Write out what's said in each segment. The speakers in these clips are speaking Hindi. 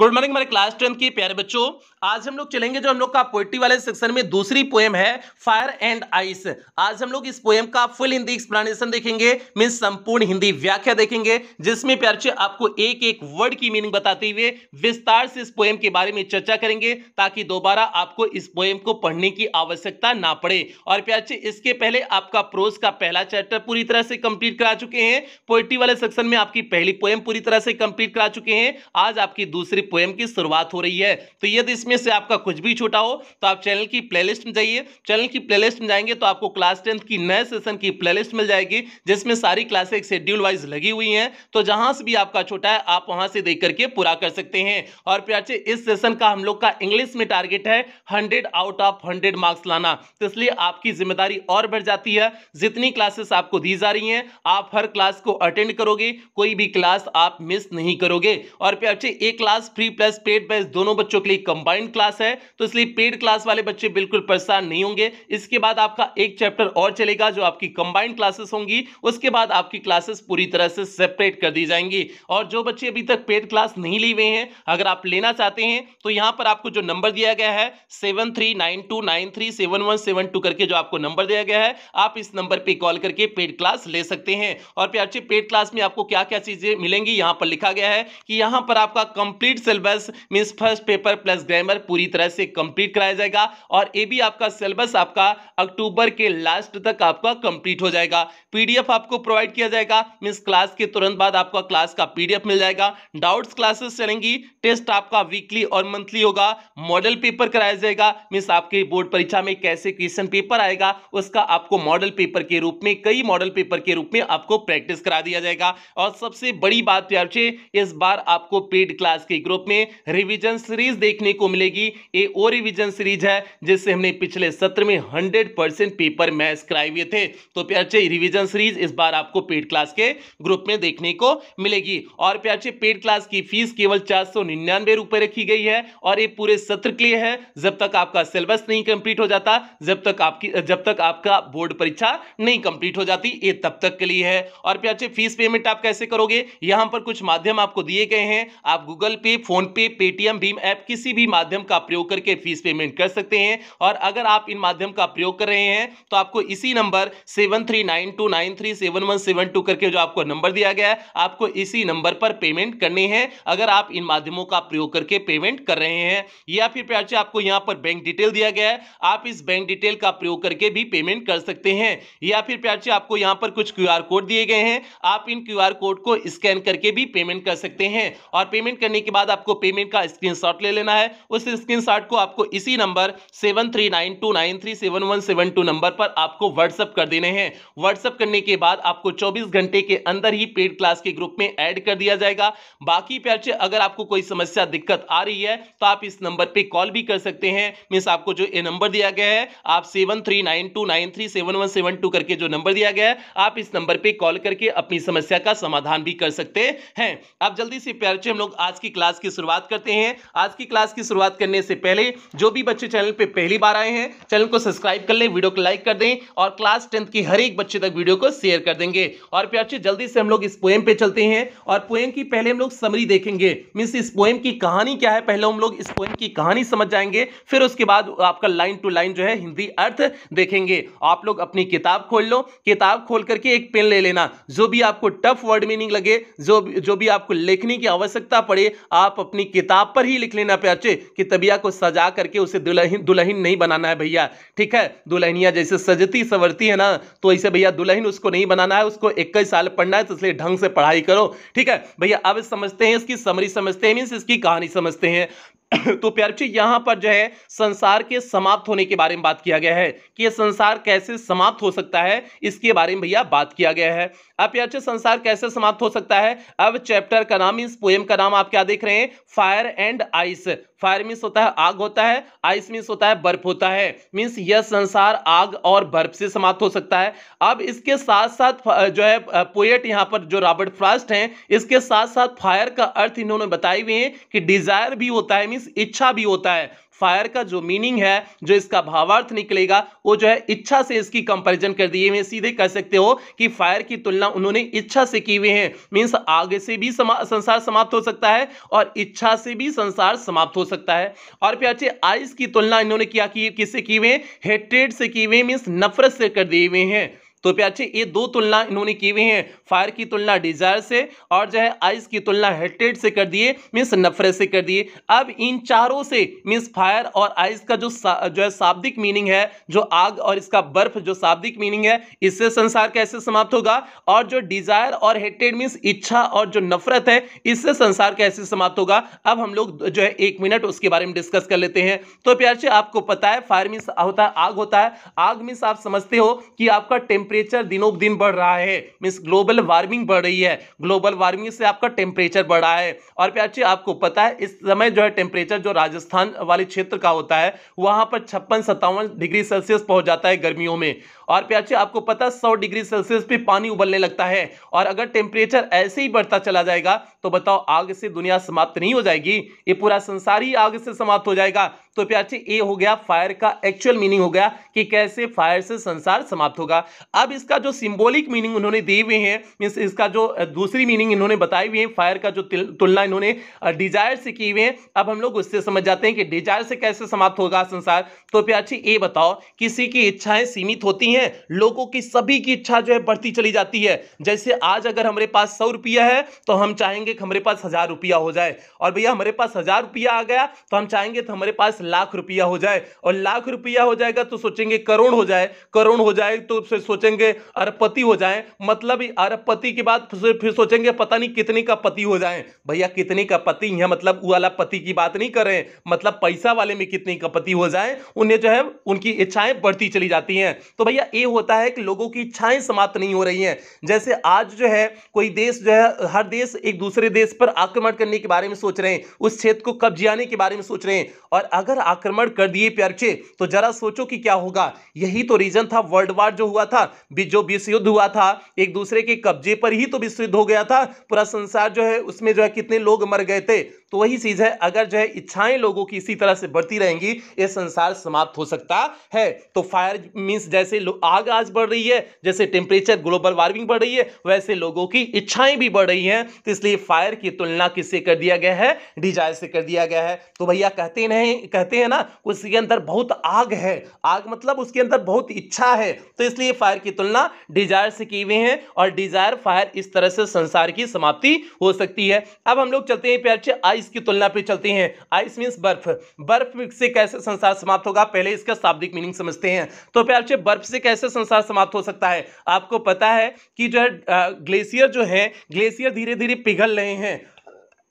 गुड मॉर्निंग हमारे क्लास टेंथ के प्यारे बच्चों आज हम लोग चलेंगे जो हम लोग का पोइट्री वाले सेक्शन में दूसरी पोएम है फायर एंड आइस आज हम लोग इस पोएम का फुल हिंदी एक्सप्लेनेशन देखेंगे मीन संपूर्ण हिंदी व्याख्या देखेंगे जिसमें प्यारे आपको एक एक वर्ड की मीनिंग बताते हुए विस्तार से इस पोएम के बारे में चर्चा करेंगे ताकि दोबारा आपको इस पोएम को पढ़ने की आवश्यकता ना पड़े और प्यारे इसके पहले आपका प्रोज का पहला चैप्टर पूरी तरह से कंप्लीट करा चुके हैं पोइट्री वाले सेक्शन में आपकी पहली पोएम पूरी तरह से कंप्लीट करा चुके हैं आज आपकी दूसरी पोएम की शुरुआत हो रही है तो यदि इसमें से आपका कुछ भी छोटा हो तो आप चैनल की प्लेलिस्ट में जाइए चैनल की प्लेलिस्ट में जाएंगे तो आपको क्लास टेंथ की नए सेशन की प्लेलिस्ट मिल जाएगी जिसमें सारी क्लासें शेड्यूल वाइज लगी हुई हैं तो जहां से भी आपका छोटा है आप वहां से देख करके पूरा कर सकते हैं और प्याचे इस सेशन का हम लोग का इंग्लिश में टारगेट है hundred out of hundred marks लाना तो इसलिए आपकी जिम्मेदारी और बढ़ जाती है जितनी क्लासेस आपको दी जा रही हैं आप हर क्लास को अटेंड करोगे कोई भी क्लास आप मिस नहीं करोगे और प्याचे एक class free plus paid plus दोनों बच्चों के लिए कंबाइंड क्लास है तो इसलिए पेड क्लास वाले बच्चे बिल्कुल परेशान नहीं होंगे इसके बाद आपका एक चैप्टर और चलेगा जो आपकी कंबाइंड क्लासेस होंगी उसके बाद आपकी क्लासेस पूरी तरह से सेपरेट कर दी जाएंगी और जो बच्चे अभी तक पेड क्लास नहीं ली हुए हैं अगर आप लेना चाहते हैं तो यहाँ पर आपको जो नंबर दिया गया है seven three nine two nine three seven one seven two करके जो आपको नंबर दिया गया है आप इस नंबर पर कॉल करके पेड क्लास ले सकते हैं और प्यार्चे पेड क्लास में आपको क्या क्या चीज़ें मिलेंगी यहां पर लिखा गया है कि यहाँ पर आपका complete complete syllabus means first paper plus grammar पूरी तरह से कंप्लीट कराया जाएगा और ये भी आपका सिलेबस आपका अक्टूबर के लास्ट तक आपका कंप्लीट हो जाएगा पीडीएफ आपको प्रोवाइड किया जाएगा मीन्स क्लास के तुरंत बाद आपका क्लास का पीडीएफ मिल जाएगा डाउट्स क्लासेस चलेंगी टेस्ट आपका वीकली और मंथली होगा मॉडल पेपर कराया जाएगा मीन्स आपके बोर्ड परीक्षा में कैसे क्वेश्चन पेपर आएगा उसका आपको मॉडल पेपर के रूप में कई मॉडल पेपर के रूप में आपको प्रैक्टिस करा दिया जाएगा और सबसे बड़ी बात इस बार आपको पेड क्लास के ग्रुप में रिवीजन सीरीज देखने को मिलेगी ये वो रिवीजन सीरीज है जिससे हमने पिछले सत्र में हंड्रेड परसेंट पेपर मैच कराए हुए थे तो प्याचे रिवीजन सीरीज इस बार आपको पेड क्लास के ग्रुप में देखने को मिलेगी और प्याचे पेड क्लास की फीस केवल चार रखी गई है और ये पूरे सत्र के लिए है जब तक आपका सिलेबस नहीं कंप्लीट हो जाता जब तक आपकी जब तक आपका बोर्ड परीक्षा नहीं कंप्लीट हो जाती ये तब तक के लिए है और प्याचे फीस पेमेंट आप कैसे करोगे यहां पर कुछ माध्यम आपको दिए गए हैं आप गूगल पे के फोन पे पेटीएम भीम ऐप किसी भी माध्यम का प्रयोग करके फीस पेमेंट कर सकते हैं और अगर आप इन माध्यम का प्रयोग कर रहे हैं तो आपको इसी number seven three nine two nine three seven one seven two करके जो आपको नंबर दिया गया है आपको इसी नंबर पर पेमेंट करनी है अगर आप इन माध्यमों का प्रयोग करके पेमेंट कर रहे हैं या फिर प्राची आपको यहाँ पर बैंक डिटेल दिया गया है आप इस बैंक डिटेल का प्रयोग करके भी पेमेंट कर सकते हैं या फिर प्राची आपको यहाँ पर कुछ क्यू कोड दिए गए हैं आप इन क्यू कोड को स्कैन करके भी पेमेंट कर सकते हैं और पेमेंट करने के बाद बाद आपको पेमेंट का स्क्रीनशॉट ले लेना है उस स्क्रीनशॉट को आपको इसी number seven three nine two nine three seven one seven two number पर आपको व्हाट्सअप कर देने हैं व्हाट्सअप करने के बाद आपको चौबीस घंटे के अंदर ही पेड क्लास के ग्रुप में ऐड कर दिया जाएगा बाकी प्याचे अगर आपको कोई समस्या दिक्कत आ रही है तो आप इस नंबर पर कॉल भी कर सकते हैं मीन्स आपको जो ये नंबर दिया गया है आप seven three nine two nine three seven one seven two करके जो नंबर दिया गया है आप इस नंबर पर कॉल करके अपनी समस्या का समाधान भी कर सकते हैं आप जल्दी से प्यार्चे हम लोग आज की क्लास क्लास की शुरुआत करते हैं आज की क्लास की शुरुआत करने से पहले जो भी बच्चे चैनल पे पहली बार आए हैं चैनल को सब्सक्राइब कर लें वीडियो को लाइक कर दें और क्लास टेंथ के हर एक बच्चे तक वीडियो को शेयर कर देंगे और प्यार्चे जल्दी से हम लोग इस पोएम पे चलते हैं और पोएम की पहले हम लोग समरी देखेंगे मीन्स इस पोएम की कहानी क्या है पहले हम लोग इस पोएम की कहानी समझ जाएंगे फिर उसके बाद आपका लाइन टू लाइन जो है हिंदी अर्थ देखेंगे आप लोग अपनी किताब खोल लो किताब खोल करके एक पेन ले लेना जो भी आपको टफ वर्ड मीनिंग लगे जो जो भी आपको लिखने की आवश्यकता पड़े आप आप अपनी किताब पर ही लिख लेना प्याचे कि तबिया को सजा करके उसे दुल्हन दुल्हन नहीं बनाना है भैया ठीक है दुल्हनिया जैसे सजती संवरती है ना तो ऐसे भैया दुल्हन उसको नहीं बनाना है उसको इक्कीस साल पढ़ना है तो इसलिए ढंग से पढ़ाई करो ठीक है भैया अब समझते हैं इसकी समरी समझते हैं मीन्स इसकी कहानी समझते हैं तो प्यार बच्चे यहां पर जो है संसार के समाप्त होने के बारे में बात किया गया है कि संसार कैसे समाप्त हो सकता है इसके बारे में भैया बात किया गया है अब प्यार बच्चे संसार कैसे समाप्त हो सकता है अब चैप्टर का नाम इस पोएम का नाम आप क्या देख रहे हैं fire and ice fire means होता है आग होता है आइस मीन्स होता है बर्फ होता है मीन्स यह संसार आग और बर्फ से समाप्त हो सकता है अब इसके साथ साथ जो है पोएट यहाँ पर जो रॉबर्ट फ्रास्ट हैं इसके साथ साथ फायर का अर्थ इन्होंने बताए हुई है कि डिजायर भी होता है मीन्स इच्छा भी होता है फायर का जो मीनिंग है जो इसका भावार्थ निकलेगा वो जो है इच्छा से इसकी कंपेरिजन कर दिए हुए सीधे कह सकते हो कि फायर की तुलना उन्होंने इच्छा से की हुई है मीन्स आगे से भी समा, संसार समाप्त हो सकता है और इच्छा से भी संसार समाप्त हो सकता है और फिर आइस की तुलना इन्होंने किया कि किससे की हुए हेटेड से की हुए मीन्स नफरत से कर दिए हुए हैं तो प्याची ये दो तुलना इन्होंने की हुई है फायर की तुलना डिजायर से और जो है आइस की तुलना हेटेड से कर दिए मीन्स नफरत से कर दिए अब इन चारों से मीन्स फायर और आइस का जो जो है शाब्दिक मीनिंग है जो आग और इसका बर्फ जो शाब्दिक मीनिंग है इससे संसार कैसे समाप्त होगा और जो डिजायर और हेटेड मीन्स इच्छा और जो नफरत है इससे संसार कैसे समाप्त होगा अब हम लोग जो है एक मिनट उसके बारे में डिस्कस कर लेते हैं तो प्यार आपको पता है फायर मीन्स होता है आग होता है आग मीन्स आप समझते हो कि आपका टेम्परे टेम्परेचर दिनों दिन बढ़ रहा है मीन्स ग्लोबल वार्मिंग बढ़ रही है ग्लोबल वार्मिंग से आपका टेम्परेचर बढ़ा है और प्याची आपको पता है इस समय जो है टेम्परेचर जो राजस्थान वाले क्षेत्र का होता है वहाँ पर छप्पन सत्तावन डिग्री सेल्सियस पहुँच जाता है गर्मियों में और प्याची आपको पता है सौ डिग्री सेल्सियस पे पानी उबलने लगता है और अगर टेम्परेचर ऐसे ही बढ़ता चला जाएगा तो बताओ आग से दुनिया समाप्त नहीं हो जाएगी ये पूरा संसार ही आग से समाप्त हो जाएगा तो प्यार्थी ए हो गया फायर का एक्चुअल मीनिंग हो गया कि कैसे फायर से संसार समाप्त होगा अब इसका जो सिंबॉलिक मीनिंग उन्होंने दी हुए हैं मीन्स इसका जो दूसरी मीनिंग इन्होंने बताई हुई है फायर का जो तुलना इन्होंने डिजायर से की हुई है अब हम लोग उससे समझ जाते हैं कि डिजायर से कैसे समाप्त होगा संसार तो प्यार्थी ए बताओ किसी की इच्छाएं सीमित होती हैं लोगों की सभी की इच्छा जो है बढ़ती चली जाती है जैसे आज अगर हमारे पास सौ रुपया है तो हम चाहेंगे कि हमारे पास हजार रुपया हो जाए और भैया हमारे पास हजार रुपया आ गया तो हम चाहेंगे तो हमारे पास लाख रुपया हो जाए और लाख रुपया हो जाएगा तो सोचेंगे करोड़ हो जाए करोड़ हो जाए तो फिर सोचेंगे अरबपति हो जाए मतलब अरबपति के बाद फिर सोचेंगे पता नहीं कितने का पति हो जाए भैया कितने का पति है मतलब वो वाला पति की बात नहीं करें मतलब पैसा वाले में कितने का पति हो जाए उन्हें जो है उनकी इच्छाएं बढ़ती चली जाती हैं तो भैया ये होता है कि लोगों की इच्छाएं समाप्त नहीं हो रही हैं जैसे आज जो है कोई देश जो है हर देश एक दूसरे देश पर आक्रमण करने के बारे में सोच रहे हैं उस क्षेत्र को कब्जियाने के बारे में सोच रहे हैं और अगर अगर आक्रमण कर दिए प्यारचे तो जरा सोचो कि क्या होगा यही तो रीजन था वर्ल्ड वार जो हुआ था जो विश्व युद्ध हुआ था एक दूसरे के कब्जे पर ही तो विश्व युद्ध हो गया था पूरा संसार जो है उसमें जो है कितने लोग मर गए थे तो वही चीज़ है अगर जो है इच्छाएं लोगों की इसी तरह से बढ़ती रहेंगी ये संसार समाप्त हो सकता है तो फायर मींस जैसे आग आज बढ़ रही है जैसे टेम्परेचर ग्लोबल वार्मिंग बढ़ रही है वैसे लोगों की इच्छाएं भी बढ़ रही हैं तो इसलिए फायर की तुलना किससे कर दिया गया है डिजायर से कर दिया गया है तो भैया कहते नहीं कहते हैं ना उसके अंदर बहुत आग है आग मतलब उसके अंदर बहुत इच्छा है तो इसलिए फायर की तुलना डिजायर से की हुई है और डिजायर फायर इस तरह से संसार की समाप्ति हो सकती है अब हम लोग चलते हैं प्यार आई आइस की तुलना पे चलते हैं आइस मीन्स बर्फ बर्फ से कैसे संसार समाप्त होगा पहले इसका शाब्दिक मीनिंग समझते हैं तो प्यारे बर्फ से कैसे संसार समाप्त हो सकता है आपको पता है कि जो है ग्लेशियर जो है ग्लेशियर धीरे धीरे पिघल रहे हैं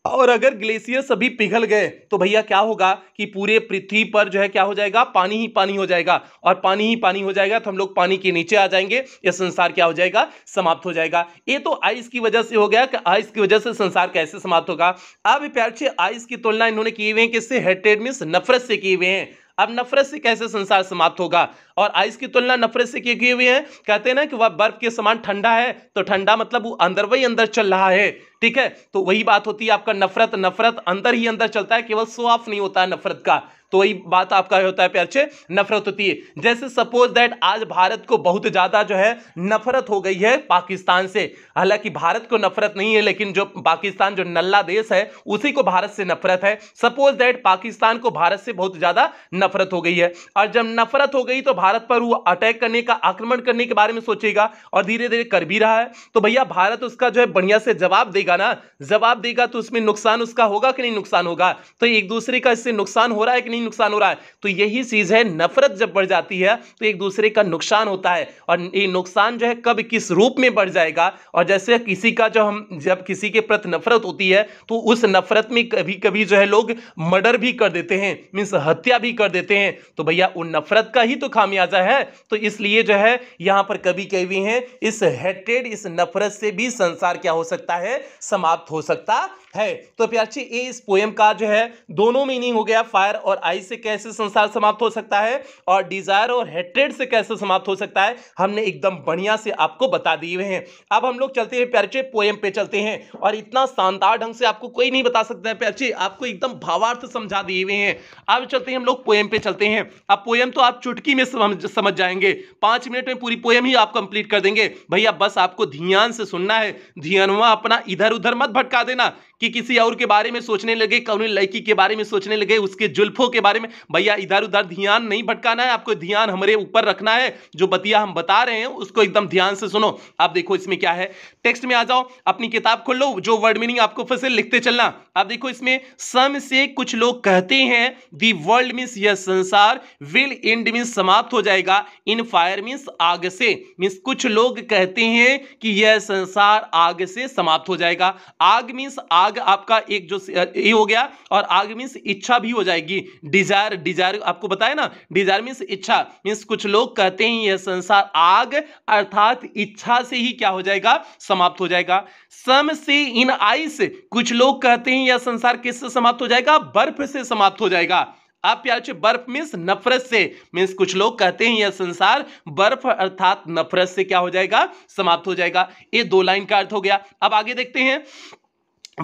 और अगर ग्लेशियर सभी पिघल गए तो भैया क्या होगा कि पूरे पृथ्वी पर जो है क्या हो जाएगा पानी ही पानी हो जाएगा और पानी ही पानी हो जाएगा तो हम लोग पानी के नीचे आ जाएंगे यह संसार क्या हो जाएगा समाप्त हो जाएगा ये तो आइस की वजह से हो गया कि आइस की वजह से संसार कैसे समाप्त होगा अब प्यार आइस की तुलना इन्होंने किए हुए हैं किससे हेटेड मीन्स नफरत से किए हुए हैं अब नफरत से कैसे संसार समाप्त होगा और आइस की तुलना नफरत से की हुई है कहते हैं ना कि वह बर्फ के समान ठंडा है तो ठंडा मतलब वो अंदर वही अंदर चल रहा है ठीक है तो वही बात होती है आपका नफरत नफरत अंदर ही अंदर चलता है केवल सो ऑफ नहीं होता है नफरत का तो वही बात आपका होता है प्यार से नफरत होती है जैसे सपोज दैट आज भारत को बहुत ज़्यादा जो है नफरत हो गई है पाकिस्तान से हालांकि भारत को नफरत नहीं है लेकिन जो पाकिस्तान जो नल्ला देश है उसी को भारत से नफरत है सपोज दैट पाकिस्तान को भारत से बहुत ज़्यादा नफरत हो गई है और जब नफरत हो गई तो भारत पर वो अटैक करने का आक्रमण करने के बारे में सोचेगा और धीरे धीरे कर भी रहा है तो भैया भारत उसका जो है बढ़िया से जवाब देगा ना जवाब देगा तो उसमें नुकसान उसका होगा कि नहीं नुकसान होगा तो एक दूसरे का इससे नुकसान हो रहा है कि नहीं ही नुकसान हो रहा है तो यही चीज़ है नफरत जब बढ़ जाती है तो एक दूसरे का नुकसान होता है और ये नुकसान जो है कब किस रूप में बढ़ जाएगा और जैसे किसी का जो हम जब किसी के प्रति नफरत होती है तो उस नफरत में कभी कभी जो है लोग मर्डर भी कर देते हैं मीन्स हत्या भी कर देते हैं तो भैया उन नफरत का ही तो खामियाजा है तो इसलिए जो है यहां पर कभी कभी हैं इस हेटेड इस नफरत से भी संसार क्या हो सकता है समाप्त हो सकता है तो प्यार्ची ये इस पोएम का जो है दोनों मीनिंग हो गया फायर और आई से कैसे संसार समाप्त हो सकता है और डिजायर और हेट्रेड से कैसे समाप्त हो सकता है हमने एकदम बढ़िया से आपको बता दिए हुए हैं अब हम लोग चलते हैं प्यार्चे पोएम पे चलते हैं और इतना शानदार ढंग से आपको कोई नहीं बता सकता है प्यार्चे आपको एकदम भावार्थ समझा दिए हुए हैं अब चलते हैं हम लोग पोएम पे चलते हैं अब पोएम तो आप चुटकी में समझ जाएंगे पांच मिनट में पूरी पोएम ही आप कंप्लीट कर देंगे भैया बस आपको ध्यान से सुनना है ध्यानवा अपना इधर उधर मत भटका देना कि किसी और के बारे में सोचने लगे कौन लड़की के बारे में सोचने लगे उसके जुल्फों के बारे में भैया इधर उधर ध्यान नहीं भटकाना है आपको ध्यान हमारे ऊपर रखना है जो बतिया हम बता रहे हैं उसको एकदम ध्यान से सुनो आप देखो इसमें क्या है टेक्स्ट में आ जाओ अपनी किताब खोल लो जो वर्ड मीनिंग आपको फिर से लिखते चलना आप देखो इसमें सम से कुछ लोग कहते हैं दी वर्ल्ड मीन्स यह संसार विल एंड मीन्स समाप्त हो जाएगा इन फायर मीन्स आग से मीन्स कुछ लोग कहते हैं कि यह संसार आग से समाप्त हो जाएगा आग मीन्स आग आग आपका एक जो ये हो गया और आग मीन्स इच्छा भी हो जाएगी डिजायर डिजायर आपको बताया ना डिजायर मीन्स इच्छा मीन्स कुछ लोग कहते हैं यह संसार आग अर्थात इच्छा से ही क्या हो जाएगा समाप्त हो जाएगा सम से इन आइस कुछ लोग कहते हैं यह संसार किससे समाप्त हो जाएगा बर्फ से समाप्त हो जाएगा आप प्यार से बर्फ मीन्स नफरत से मीन्स कुछ लोग कहते हैं यह संसार बर्फ अर्थात नफरत से क्या हो जाएगा समाप्त हो जाएगा ये दो लाइन का अर्थ हो गया अब आगे देखते हैं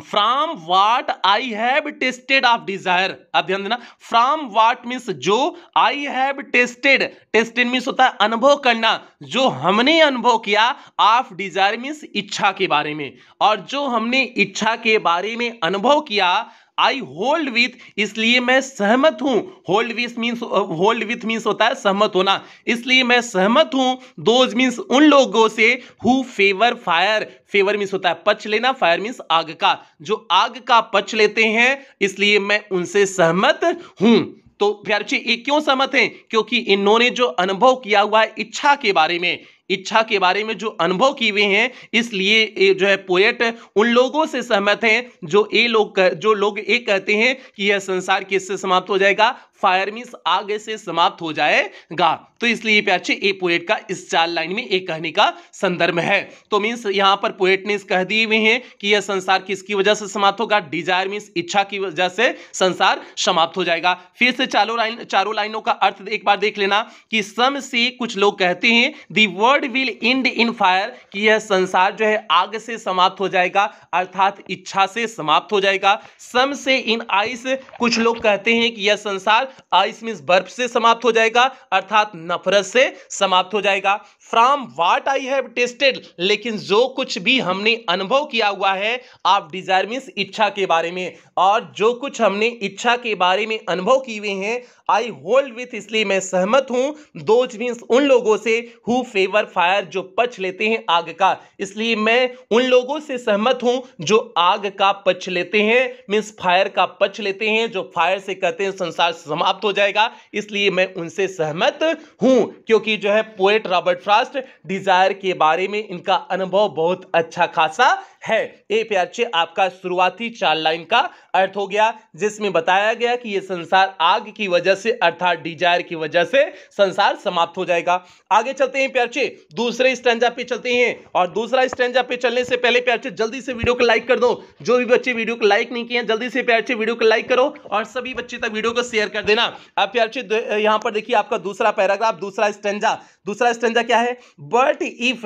from what I have tasted of desire अब ध्यान देना फ्राम वाट मीन्स जो I have tasted tasted means होता है अनुभव करना जो हमने अनुभव किया ऑफ डिजायर मीन्स इच्छा के बारे में और जो हमने इच्छा के बारे में अनुभव किया आई होल्ड विथ इसलिए मैं सहमत हूं hold with means hold with means होता है सहमत होना इसलिए मैं सहमत हूं दोज मीन्स उन लोगों से who favour fire favour means होता है पच लेना फायर मीन्स आग का जो आग का पच लेते हैं इसलिए मैं उनसे सहमत हूं तो प्यार ये क्यों सहमत हैं क्योंकि इन्होंने जो अनुभव किया हुआ है इच्छा के बारे में इच्छा के बारे में जो अनुभव किए हुए हैं इसलिए जो है पोएट उन लोगों से सहमत हैं जो ए लोग जो लोग ये कहते हैं कि यह संसार किससे समाप्त हो जाएगा फायर मीन आग से समाप्त हो जाएगा तो इसलिए प्याचे ए पोएट का इस चार लाइन में एक कहने का संदर्भ है तो मीन्स यहाँ पर पोएट ने कह दिए हुए हैं कि यह संसार किसकी वजह से समाप्त होगा डिजायर मीन्स इच्छा की वजह से संसार समाप्त हो जाएगा फिर से चारों लाइन चारों लाइनों का अर्थ एक बार देख लेना कि सम से कुछ लोग कहते हैं the world will end in fire कि यह संसार जो है आग से समाप्त हो जाएगा अर्थात इच्छा से समाप्त हो जाएगा सम से इन आइस कुछ लोग कहते हैं कि यह संसार आइस मीन बर्फ से समाप्त हो जाएगा अर्थात नफरत से समाप्त हो जाएगा from what I have tasted लेकिन जो कुछ भी हमने अनुभव किया हुआ है आप डिजायर मीन्स इच्छा के बारे में और जो कुछ हमने इच्छा के बारे में अनुभव किए हुए हैं आई होल्ड विथ इसलिए मैं सहमत हूं दोज मीन्स उन लोगों से हु फेवर फायर जो पक्ष लेते हैं आग का इसलिए मैं उन लोगों से सहमत हूं जो आग का पक्ष लेते हैं मीन्स फायर का पक्ष लेते हैं जो फायर से कहते हैं संसार समाप्त हो जाएगा इसलिए मैं उनसे सहमत हूं क्योंकि जो है पोएट रॉबर्ट फ्रास्ट डिजायर के बारे में इनका अनुभव बहुत अच्छा खासा है ए प्याचे आपका शुरुआती चार लाइन का अर्थ हो गया जिसमें बताया गया कि यह संसार आग की वजह वजह से अर्थात डिजायर की वजह से संसार समाप्त हो जाएगा आगे चलते हैं प्यारचे दूसरे स्टेंजा पे चलते हैं और दूसरा स्टेंजा पे चलने से पहले प्यारचे जल्दी से वीडियो को लाइक कर दो जो भी बच्चे वीडियो को लाइक नहीं किए जल्दी से प्यारचे वीडियो को लाइक करो और सभी बच्चे तक वीडियो को शेयर कर देना अब प्यारचे यहां पर देखिए आपका दूसरा पैराग्राफ दूसरा स्टेंजा दूसरा स्टेंजा क्या है बट इफ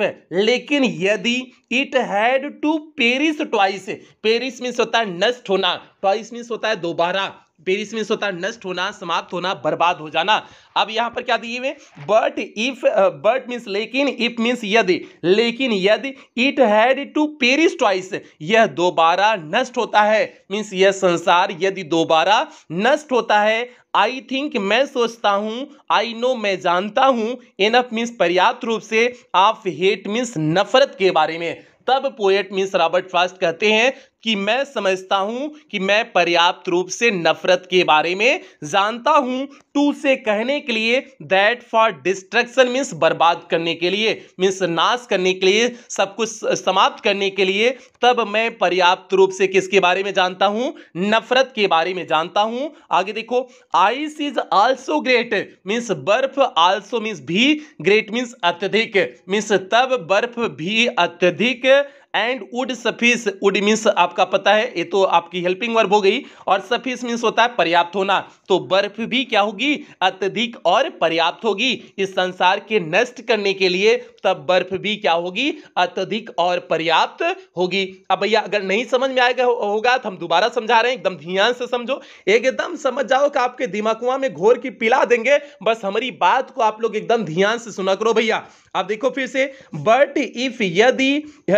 लेकिन यदि it had to perish twice perish means होता है नष्ट होना ट्वाइस मीन्स होता है दोबारा पेरिस में स्वतः नष्ट होना समाप्त होना बर्बाद हो जाना अब यहाँ पर क्या दिए हुए बट इफ बट मीन्स लेकिन इफ मीन्स यदि लेकिन यदि it had to perish twice यह दोबारा नष्ट होता है मीन्स यह संसार यदि दोबारा नष्ट होता है आई थिंक मैं सोचता हूँ आई नो मैं जानता हूँ इनफ मीन्स पर्याप्त रूप से ऑफ हेट मीन्स नफरत के बारे में तब पोएट मिस रॉबर्ट फास्ट कहते हैं कि मैं समझता हूं कि मैं पर्याप्त रूप से नफरत के बारे में जानता हूं टू से कहने के लिए दैट फॉर डिस्ट्रक्शन मीन्स बर्बाद करने के लिए मीन्स नाश करने के लिए सब कुछ समाप्त करने के लिए तब मैं पर्याप्त रूप से किसके बारे में जानता हूं नफरत के बारे में जानता हूं आगे देखो ice is also great means बर्फ आल्सो मीन्स भी ग्रेट मीन्स अत्यधिक मीन्स तब बर्फ भी अत्यधिक and would suffice would means आपका पता है ये तो आपकी हेल्पिंग वर्ब हो गई और सफिस मीन्स होता है पर्याप्त होना तो बर्फ भी क्या होगी अत्यधिक और पर्याप्त होगी इस संसार के नष्ट करने के लिए तब बर्फ भी क्या होगी अत्यधिक और पर्याप्त होगी अब भैया अगर नहीं समझ में आएगा होगा तो हम दोबारा समझा रहे हैं एकदम ध्यान से समझो एकदम समझ जाओ कि आपके दिमाग में घोर की पिला देंगे बस हमारी बात को आप लोग एकदम ध्यान से सुना करो भैया अब देखो फिर से बट इफ यदि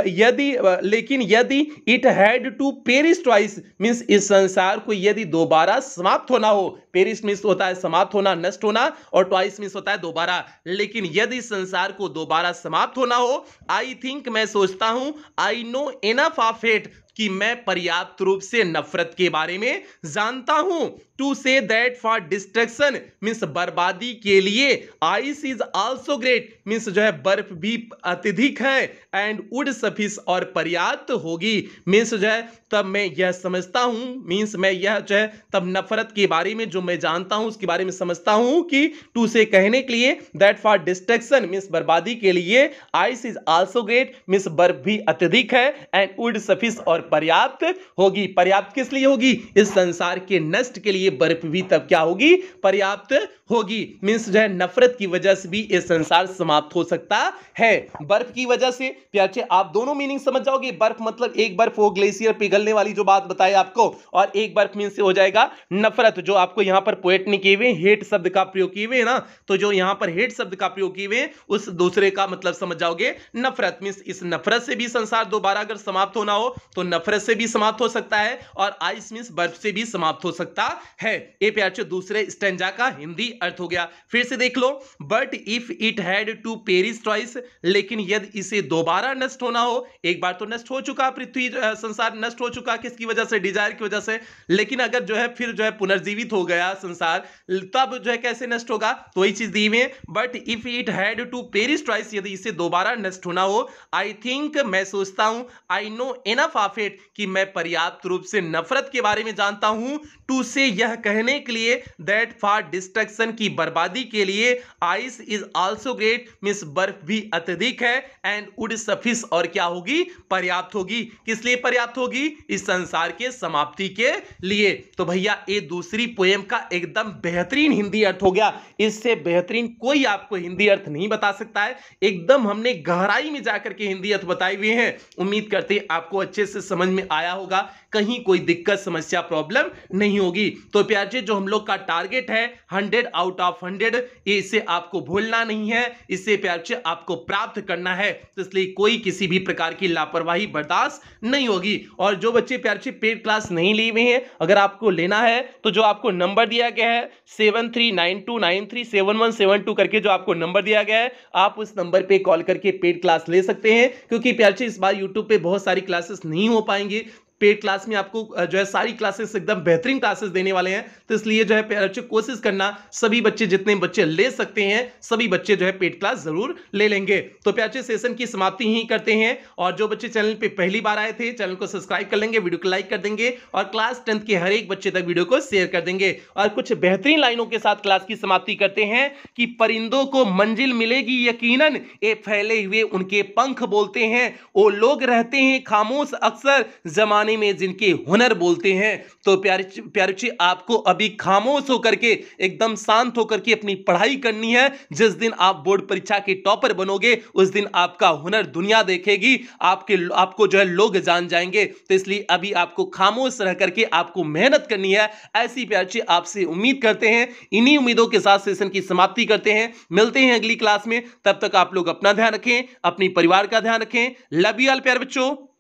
यदि लेकिन यदि it had to perish twice means इस संसार को यदि दोबारा समाप्त होना हो पेरिस मीन्स होता है समाप्त होना नष्ट होना और ट्वाइस मीन्स होता है दोबारा लेकिन यदि संसार को दोबारा समाप्त होना हो आई थिंक मैं सोचता हूं I know enough of hate कि मैं पर्याप्त रूप से नफरत के बारे में जानता हूं to say that for destruction means बर्बादी के लिए ice is also great means जो है बर्फ भी अत्यधिक है एंड वुड सफिस और पर्याप्त होगी मीन्स जो है तब मैं यह समझता हूँ मीन्स मैं यह जो है तब नफरत के बारे में जो मैं जानता हूँ उसके बारे में समझता हूँ कि टू से कहने के लिए दैट फॉर डिस्ट्रक्शन मीन्स बर्बादी के लिए ice is also great means बर्फ भी अत्यधिक है एंड वुड सफिस और पर्याप्त होगी पर्याप्त किस लिए होगी इस संसार के नष्ट के लिए लिए बर्फ भी तब क्या होगी पर्याप्त होगी मीन्स जो है नफरत की वजह से भी ये संसार समाप्त हो सकता है बर्फ की वजह से प्याचे आप दोनों मीनिंग समझ जाओगे बर्फ मतलब एक बर्फ वो ग्लेशियर पिघलने वाली जो बात बताई आपको और एक बर्फ मीन से हो जाएगा नफरत जो आपको यहां पर पोएट ने किए हुए हेट शब्द का प्रयोग किए हुए ना तो जो यहां पर हेट शब्द का प्रयोग किए हुए उस दूसरे का मतलब समझ जाओगे नफरत मीन्स इस नफरत से भी संसार दोबारा अगर समाप्त होना हो तो नफरत से भी समाप्त हो सकता है और आइस मीन्स बर्फ से भी समाप्त हो सकता है ये प्याचो दूसरे स्टेंजा का हिंदी अर्थ हो गया फिर से देख लो but if it had to perish twice लेकिन यदि इसे दोबारा नष्ट होना हो एक बार तो नष्ट हो चुका पृथ्वी संसार नष्ट हो चुका किसकी वजह से डिजायर की वजह से लेकिन अगर जो है फिर जो है पुनर्जीवित हो गया संसार तब जो है कैसे नष्ट होगा तो वही चीज दी में but if it had to perish twice यदि इसे दोबारा नष्ट होना हो आई थिंक मैं सोचता हूं I know enough of it कि मैं पर्याप्त रूप से नफरत के बारे में जानता हूं टू से यह कहने के लिए दैट फॉर डिस्ट्रक्शन की बर्बादी के लिए ice is also great means बर्फ भी अत्यधिक है एंड वुड सफिस और क्या होगी पर्याप्त होगी किस लिए पर्याप्त होगी इस संसार के समाप्ति के लिए तो भैया ये दूसरी पोएम का एकदम बेहतरीन हिंदी अर्थ हो गया इससे बेहतरीन कोई आपको हिंदी अर्थ नहीं बता सकता है एकदम हमने गहराई में जाकर के हिंदी अर्थ बताए हुए हैं उम्मीद करते हैं आपको अच्छे से समझ में आया होगा कहीं कोई दिक्कत समस्या प्रॉब्लम नहीं होगी तो प्यारे जो हम लोग का टारगेट है हंड्रेड आउट ऑफ हंड्रेड इसे आपको भूलना नहीं है इसे प्यारे आपको प्राप्त करना है तो इसलिए कोई किसी भी प्रकार की लापरवाही बर्दाश्त नहीं होगी और जो बच्चे प्यारे पेड क्लास नहीं ली हुई है अगर आपको लेना है तो जो आपको नंबर दिया गया है seven three nine two nine three seven one seven two करके जो आपको नंबर दिया गया है आप उस नंबर पे कॉल करके पेड क्लास ले सकते हैं क्योंकि प्यारे इस बार यूट्यूब पे बहुत सारी क्लासेस नहीं हो पाएंगे पेड क्लास में आपको जो है सारी क्लासेस एकदम बेहतरीन क्लासेस देने वाले हैं तो इसलिए जो है बच्चे कोशिश करना सभी बच्चे जितने बच्चे ले सकते हैं सभी बच्चे जो है पेड क्लास जरूर ले लेंगे तो प्याचे सेशन की समाप्ति ही करते हैं और जो बच्चे चैनल पर पहली बार आए थे चैनल को सब्सक्राइब कर लेंगे वीडियो को लाइक कर देंगे और क्लास टेंथ के हर एक बच्चे तक वीडियो को शेयर कर देंगे और कुछ बेहतरीन लाइनों के साथ क्लास की समाप्ति करते हैं कि परिंदों को मंजिल मिलेगी यकीन ये फैले हुए उनके पंख बोलते हैं वो लोग रहते हैं खामोश अक्सर जमाने बंगाली में जिनके हुनर बोलते हैं तो प्यारे प्यारुची आपको अभी खामोश होकर के एकदम शांत होकर के अपनी पढ़ाई करनी है जिस दिन आप बोर्ड परीक्षा के टॉपर बनोगे उस दिन आपका हुनर दुनिया देखेगी आपके आपको जो है लोग जान जाएंगे तो इसलिए अभी आपको खामोश रह करके आपको मेहनत करनी है ऐसी प्यारुची आपसे उम्मीद करते हैं इन्हीं उम्मीदों के साथ सेशन की समाप्ति करते हैं मिलते हैं अगली क्लास में तब तक आप लोग अपना ध्यान रखें अपनी परिवार का ध्यान रखें लव यू ऑल प्यार बच्चों